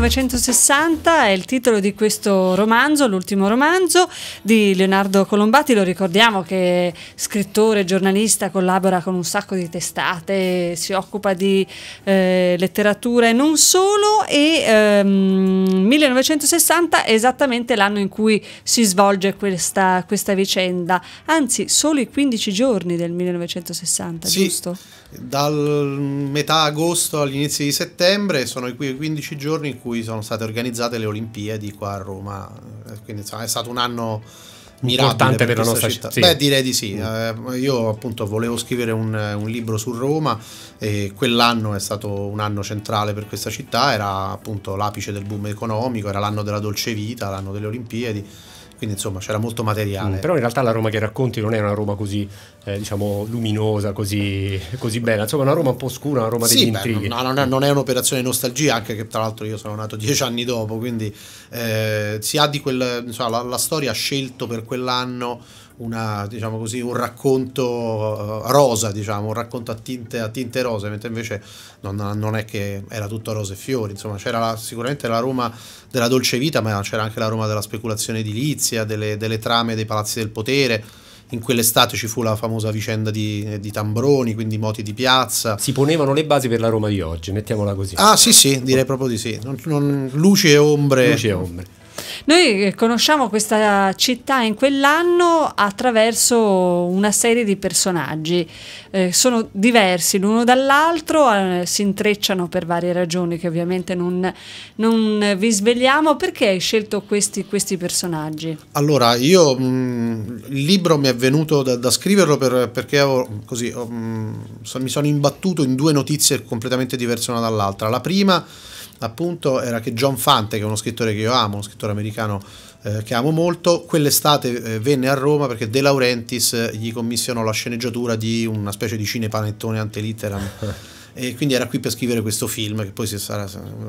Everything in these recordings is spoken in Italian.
1960 è il titolo di questo romanzo, l'ultimo romanzo di Leonardo Colombati, lo ricordiamo che è scrittore, giornalista, collabora con un sacco di testate, si occupa di eh, letteratura e non solo e ehm, 1960 è esattamente l'anno in cui si svolge questa, questa vicenda, anzi solo i 15 giorni del 1960, sì, giusto? Dal metà agosto all'inizio di settembre sono i 15 giorni in cui cui sono state organizzate le Olimpiadi qua a Roma. Eh, quindi insomma, è stato un anno importante per, per la nostra città. città. Beh, direi di sì. Mm. Eh, io appunto volevo scrivere un, un, libro su Roma e quell'anno è stato un anno centrale per questa città, era appunto l'apice del boom economico, era l'anno della dolce vita, l'anno delle Olimpiadi quindi insomma c'era molto materiale. Mm, però in realtà la Roma che racconti non è una Roma così eh, diciamo luminosa, così, così, bella, insomma una Roma un po' oscura, una Roma sì, degli beh, intrighi. No, non, è, non è un'operazione di nostalgia, anche che tra l'altro io sono nato dieci anni dopo, quindi eh, si ha di quel, insomma, la, la storia ha scelto per quell'anno una, diciamo così, un racconto eh, rosa, diciamo, un racconto a tinte, a tinte rose, mentre invece non, non, è che era tutto rose e fiori, insomma c'era la, sicuramente la Roma della dolce vita, ma c'era anche la Roma della speculazione edilizia, delle, delle trame dei palazzi del potere, in quell'estate ci fu la famosa vicenda di, di, Tambroni, quindi moti di piazza. Si ponevano le basi per la Roma di oggi, mettiamola così. Ah sì sì, direi proprio di sì. Non, non, luce e ombre. Luce e ombre. Noi eh, conosciamo questa città in quell'anno attraverso una serie di personaggi. Eh, sono diversi l'uno dall'altro, eh, si intrecciano per varie ragioni che ovviamente non, non vi svegliamo. Perché hai scelto questi, questi personaggi? Allora, io mh, mm, il libro mi è venuto da, da scriverlo per, perché avevo, così, mh, mm, so, mi sono imbattuto in due notizie completamente diverse una dall'altra. La prima appunto era che John Fante, che è uno scrittore che io amo, uno scrittore americano eh, che amo molto, quell'estate eh, venne a Roma perché De Laurentiis eh, gli commissionò la sceneggiatura di una specie di cinepanettone antelitteram. e quindi era qui per scrivere questo film che poi sarà,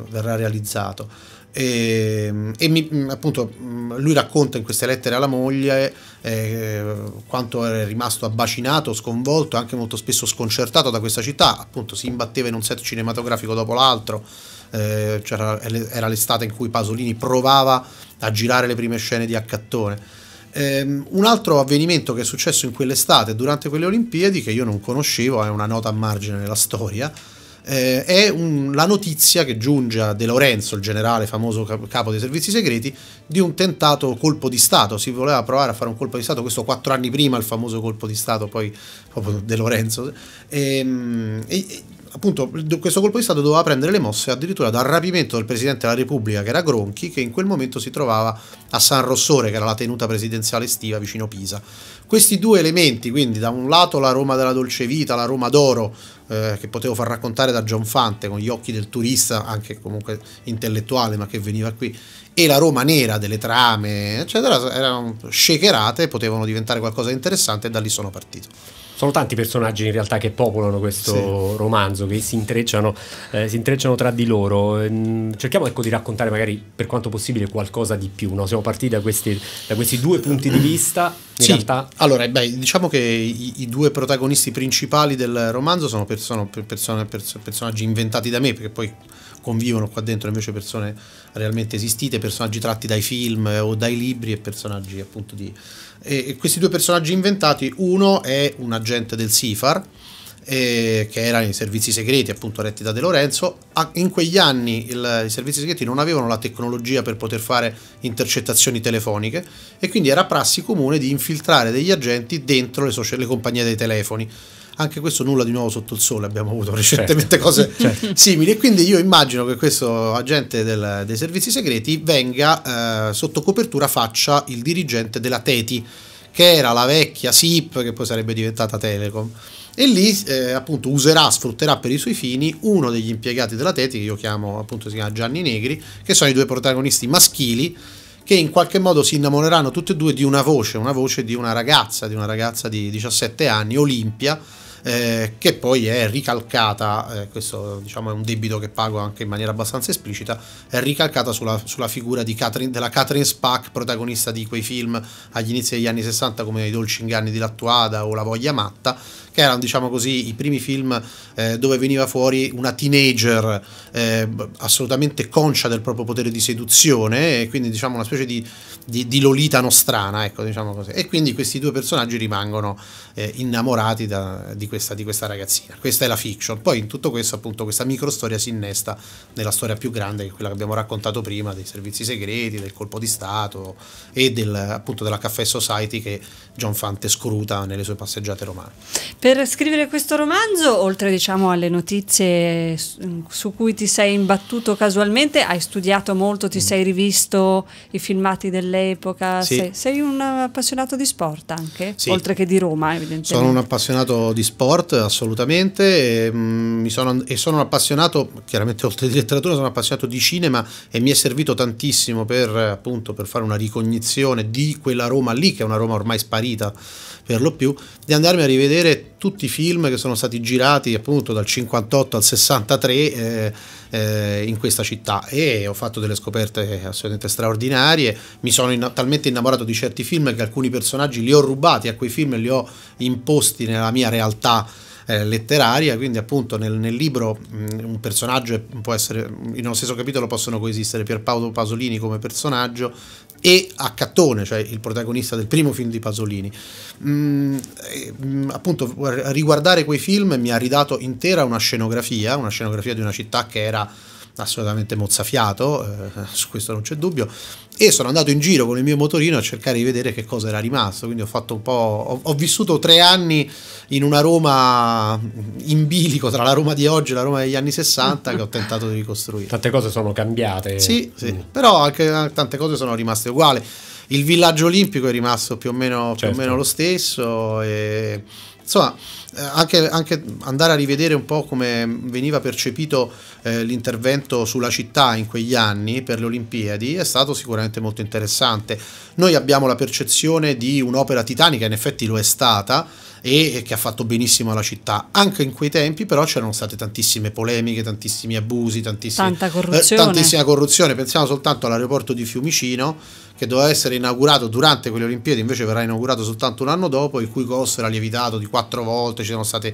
verrà realizzato. E, ehm, e mi, mm, appunto mm, lui racconta in queste lettere alla moglie eh, quanto era rimasto abbacinato, sconvolto, anche molto spesso sconcertato da questa città. Appunto, si imbatteva in un set cinematografico dopo l'altro. Eh, era l'estate in cui Pasolini provava a girare le prime scene di Accattone. Um, un altro avvenimento che è successo in quell'estate durante quelle Olimpiadi, che io non conoscevo, è una nota a margine nella storia, eh, è un, la notizia che giunge a De Lorenzo, il generale famoso capo dei servizi segreti, di un tentato colpo di Stato. Si voleva provare a fare un colpo di Stato, questo quattro anni prima, il famoso colpo di Stato, poi proprio De Lorenzo. Ehm, e, e, appunto questo colpo di Stato doveva prendere le mosse addirittura dal rapimento del Presidente della Repubblica che era Gronchi che in quel momento si trovava a San Rossore che era la tenuta presidenziale estiva vicino Pisa. Questi due elementi quindi da un lato la Roma della dolce vita, la Roma d'oro eh, che potevo far raccontare da John Fante con gli occhi del turista anche comunque intellettuale ma che veniva qui e la Roma nera delle trame eccetera erano shakerate potevano diventare qualcosa di interessante e da lì sono partito sono tanti personaggi in realtà che popolano questo sì. romanzo, che si intrecciano, eh, si intrecciano, tra di loro. Ehm, cerchiamo ecco, di raccontare magari per quanto possibile qualcosa di più. No? Siamo partiti da questi, da questi, due punti di vista. In sì. realtà... Allora, beh, diciamo che i, i, due protagonisti principali del romanzo sono, person- person- person- personaggi inventati da me, perché poi convivono qua dentro invece persone realmente esistite, personaggi tratti dai film eh, o dai libri e personaggi appunto di... E questi due personaggi inventati, uno è un agente del SIFAR, eh, che era nei servizi segreti appunto retti da De Lorenzo, in quegli anni il, i servizi segreti non avevano la tecnologia per poter fare intercettazioni telefoniche e quindi era prassi comune di infiltrare degli agenti dentro le, le compagnie dei telefoni anche questo nulla di nuovo sotto il sole, abbiamo avuto certo, recentemente certo. cose certo. simili, quindi io immagino che questo agente del, dei servizi segreti venga eh, sotto copertura faccia il dirigente della Teti, che era la vecchia SIP che poi sarebbe diventata Telecom. E lì eh, appunto userà, sfrutterà per i suoi fini uno degli impiegati della Teti, che io chiamo appunto si chiama Gianni Negri, che sono i due protagonisti maschili che in qualche modo si innamoreranno tutti e due di una voce, una voce di una ragazza, di una ragazza di 17 anni, Olimpia, eh, che poi è ricalcata, eh, questo diciamo è un debito che pago anche in maniera abbastanza esplicita, è ricalcata sulla, sulla figura Catherine, della Catherine Spack, protagonista di quei film agli inizi degli anni 60 come I dolci inganni di Lattuada o La voglia matta, che erano diciamo così i primi film eh, dove veniva fuori una teenager eh, assolutamente conscia del proprio potere di seduzione e quindi diciamo una specie di, di, di Lolita nostrana ecco diciamo così e quindi questi due personaggi rimangono eh, innamorati da, di, questa, di questa ragazzina. Questa è la fiction. Poi in tutto questo, appunto, questa microstoria si innesta nella storia più grande, che è quella che abbiamo raccontato prima, dei servizi segreti, del colpo di Stato e del, appunto della Caffè Society che John Fante scruta nelle sue passeggiate romane. Per scrivere questo romanzo, oltre diciamo alle notizie su cui ti sei imbattuto casualmente, hai studiato molto, ti mm. sei rivisto i filmati dell'epoca, sì. sei, sei, un appassionato di sport anche, sì. oltre che di Roma evidentemente. Sono un appassionato di sport sport assolutamente e, mh, mm, sono, e sono appassionato, chiaramente oltre di letteratura, sono appassionato di cinema e mi è servito tantissimo per, appunto, per fare una ricognizione di quella Roma lì, che è una Roma ormai sparita per lo più, di andarmi a rivedere tutti i film che sono stati girati appunto dal 58 al 63. Eh, eh, in questa città e ho fatto delle scoperte assolutamente straordinarie, mi sono in- talmente innamorato di certi film che alcuni personaggi li ho rubati a quei film e li ho imposti nella mia realtà eh, letteraria, quindi appunto nel, nel libro mm, un personaggio può essere, in uno stesso capitolo possono coesistere Pierpaolo Pasolini come personaggio, e a Cattone, cioè il protagonista del primo film di Pasolini. Mm, eh, appunto, riguardare quei film mi ha ridato intera una scenografia, una scenografia di una città che era assolutamente mozzafiato, eh, su questo non c'è dubbio, e sono andato in giro con il mio motorino a cercare di vedere che cosa era rimasto, quindi ho fatto un po', ho, ho vissuto tre anni in una Roma in bilico tra la Roma di oggi e la Roma degli anni 60 che ho tentato di ricostruire. Tante cose sono cambiate. Sì, sì. Mm. però anche tante cose sono rimaste uguali. Il villaggio olimpico è rimasto più o meno, certo. più o certo. meno lo stesso. E, insomma eh, anche, anche, andare a rivedere un po' come veniva percepito eh, l'intervento sulla città in quegli anni per le Olimpiadi è stato sicuramente molto interessante. Noi abbiamo la percezione di un'opera titanica, in effetti lo è stata, e che ha fatto benissimo alla città. Anche in quei tempi però c'erano state tantissime polemiche, tantissimi abusi, tantissime, eh, corruzione. Eh, tantissima corruzione. Pensiamo soltanto all'aeroporto di Fiumicino che doveva essere inaugurato durante quelle Olimpiadi, invece verrà inaugurato soltanto un anno dopo, il cui costo era lievitato di quattro volte volte ci sono stati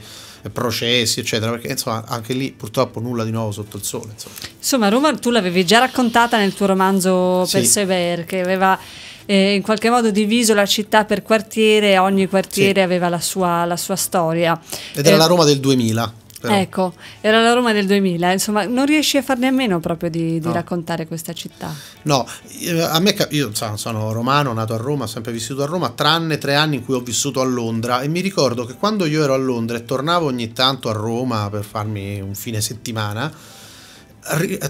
processi, eccetera, perché insomma anche lì purtroppo nulla di nuovo sotto il sole. Insomma, insomma Roma tu l'avevi già raccontata nel tuo romanzo sì. Persever, che aveva eh, in qualche modo diviso la città per quartiere, ogni quartiere sì. aveva la sua, la sua, storia. Ed era eh, la Roma del 2000. Però. Ecco, era la Roma del 2000, insomma, non riesci a farne a meno proprio di, di no. raccontare questa città. No, eh, a me, io sono romano, nato a Roma, ho sempre vissuto a Roma, tranne tre anni in cui ho vissuto a Londra e mi ricordo che quando io ero a Londra e tornavo ogni tanto a Roma per farmi un fine settimana,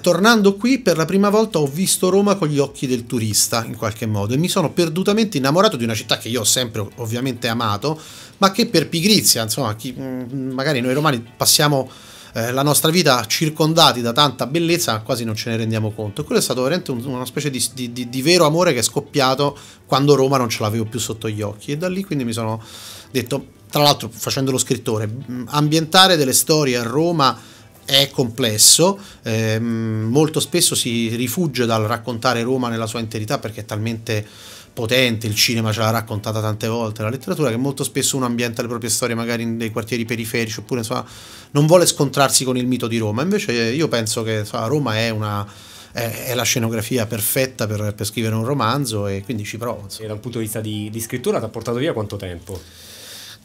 tornando qui per la prima volta ho visto Roma con gli occhi del turista in qualche modo e mi sono perdutamente innamorato di una città che io ho sempre ovviamente amato, ma che per pigrizia, insomma, chi, mm, mm, magari noi romani passiamo eh, la nostra vita circondati da tanta bellezza quasi non ce ne rendiamo conto. E quello è stato veramente un, una specie di, di, di, di vero amore che è scoppiato quando Roma non ce l'avevo più sotto gli occhi e da lì quindi mi sono detto, tra l'altro facendo lo scrittore, mm, ambientare delle storie a Roma è complesso, ehm, molto spesso si rifugia dal raccontare Roma nella sua interità perché è talmente potente, il cinema ce l'ha raccontata tante volte, la letteratura, che molto spesso uno ambienta le proprie storie magari in dei quartieri periferici oppure insomma, non vuole scontrarsi con il mito di Roma. Invece io penso che insomma, Roma è, una, è la scenografia perfetta per, per, scrivere un romanzo e quindi ci provo. Insomma. E da un punto di vista di, di scrittura ti ha portato via quanto tempo?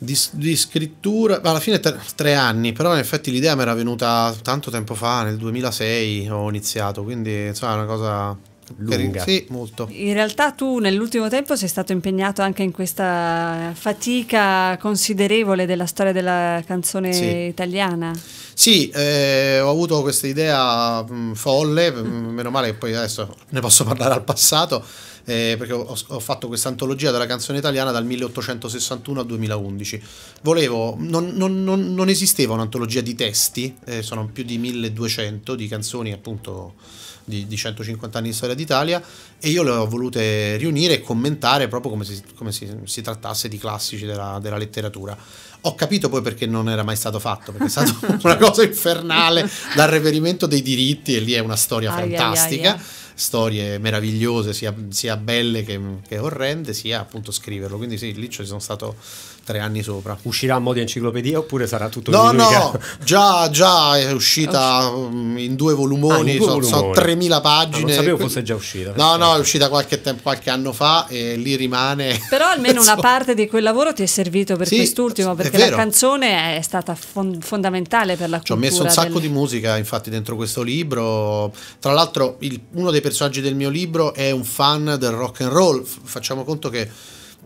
di, di scrittura, alla fine tre, tre, anni, però in effetti l'idea mi era venuta tanto tempo fa, nel 2006 ho iniziato, quindi insomma è una cosa lunga. Sì, molto. In realtà tu nell'ultimo tempo sei stato impegnato anche in questa fatica considerevole della storia della canzone sì. italiana. Sì, eh, ho avuto questa idea mh, mm, folle, mm, meno male che poi adesso ne posso parlare al passato, eh, perché ho, ho fatto questa antologia della canzone italiana dal 1861 al 2011. Volevo, non, non, non, non esisteva un'antologia di testi, eh, sono più di 1200 di canzoni appunto di, di 150 anni di storia d'Italia e io le ho volute riunire e commentare proprio come si, come si, si trattasse di classici della, della letteratura. Ho capito poi perché non era mai stato fatto, perché è stata una certo. cosa infernale dal reperimento dei diritti e lì è una storia ai fantastica. Ai ai eh storie meravigliose, sia, sia belle che, che, orrende, sia appunto scriverlo. Quindi sì, lì ci sono stato tre anni sopra. Uscirà a modo di enciclopedia oppure sarà tutto No, no, che... già, già, è uscita ah, mm, in due volumoni, ah, in due so, sono 3000 pagine. Ah, non sapevo fosse già uscita. No, no, è uscita qualche, tempo, qualche anno fa e lì rimane. Però almeno una parte di quel lavoro ti è servito per sì, quest'ultimo, perché la canzone è stata fon- fondamentale per la cultura. Ci ho messo un sacco del... di musica infatti dentro questo libro. Tra l'altro il, uno dei personaggi del mio libro è un fan del rock and roll. Facciamo conto che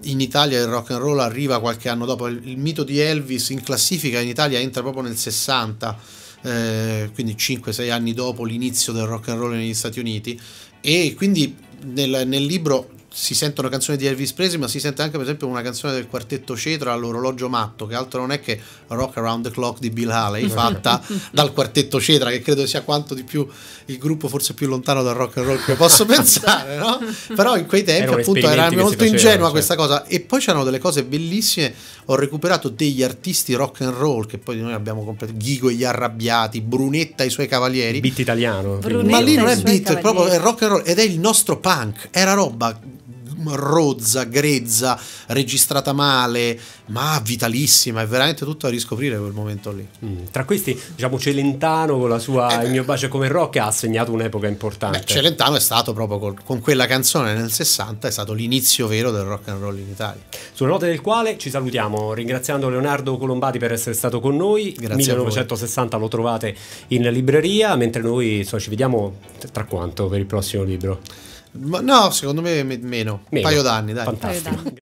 in Italia il rock and roll arriva qualche anno dopo. Il, il mito di Elvis in classifica in Italia entra proprio nel 60, eh, quindi 5-6 anni dopo l'inizio del rock and roll negli Stati Uniti. E quindi nel, nel libro si sentono canzoni di Elvis Presley, ma si sente anche per esempio una canzone del quartetto Cetra l'orologio matto, che altro non è che Rock Around the Clock di Bill Haley, fatta dal quartetto Cetra, che credo sia quanto di più il gruppo forse più lontano dal rock and roll che posso pensare, no? Però in quei tempi appunto era molto facevano, ingenua cioè. questa certo. cosa. E poi c'erano delle cose bellissime, ho recuperato degli artisti rock and roll, che poi noi abbiamo completato, Ghigo e gli arrabbiati, Brunetta e i suoi cavalieri. Beat italiano. Brunetta ma lì non è beat, è proprio rock and roll ed è il nostro punk, era roba rozza, grezza, registrata male, ma vitalissima, è veramente tutto a riscoprire quel momento lì. Mm. Tra questi, diciamo, Celentano con la sua eh, Il mio bacio come rock ha segnato un'epoca importante. Beh, Celentano è stato proprio col, con quella canzone nel 60, è stato l'inizio vero del rock and roll in Italia. Sulle note del quale ci salutiamo, ringraziando Leonardo Colombati per essere stato con noi. Grazie 1960 lo trovate in libreria, mentre noi so, ci vediamo tra quanto per il prossimo libro. Ma no, secondo me meno. meno. Un paio d'anni, dai. Fantastico.